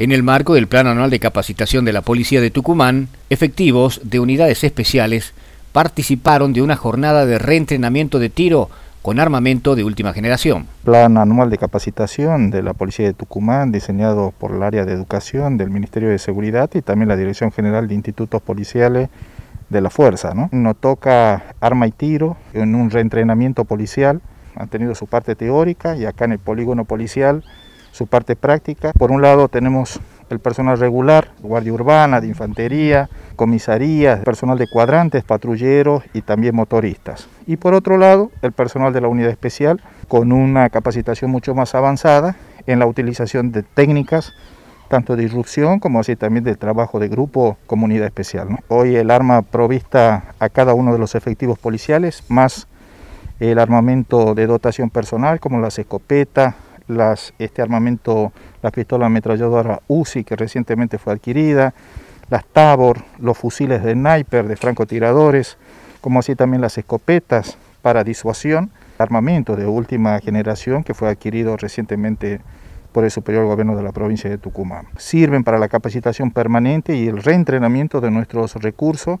En el marco del Plan Anual de Capacitación de la Policía de Tucumán, efectivos de unidades especiales participaron de una jornada de reentrenamiento de tiro con armamento de última generación. Plan anual de capacitación de la Policía de Tucumán, diseñado por el área de educación del Ministerio de Seguridad y también la Dirección General de Institutos Policiales de la Fuerza. ¿no? Nos toca arma y tiro en un reentrenamiento policial. Han tenido su parte teórica y acá en el polígono policial su parte práctica. Por un lado tenemos el personal regular, guardia urbana, de infantería, ...comisaría, personal de cuadrantes, patrulleros y también motoristas. Y por otro lado, el personal de la unidad especial con una capacitación mucho más avanzada en la utilización de técnicas tanto de irrupción como así también de trabajo de grupo comunidad especial. Hoy el arma provista a cada uno de los efectivos policiales, más el armamento de dotación personal como las escopetas, este armamento, las pistolas ametralladora UCI que recientemente fue adquirida, las Tabor, los fusiles de sniper, de francotiradores, como así también las escopetas para disuasión, armamento de última generación que fue adquirido recientemente por el superior gobierno de la provincia de Tucumán. Sirven para la capacitación permanente y el reentrenamiento de nuestros recursos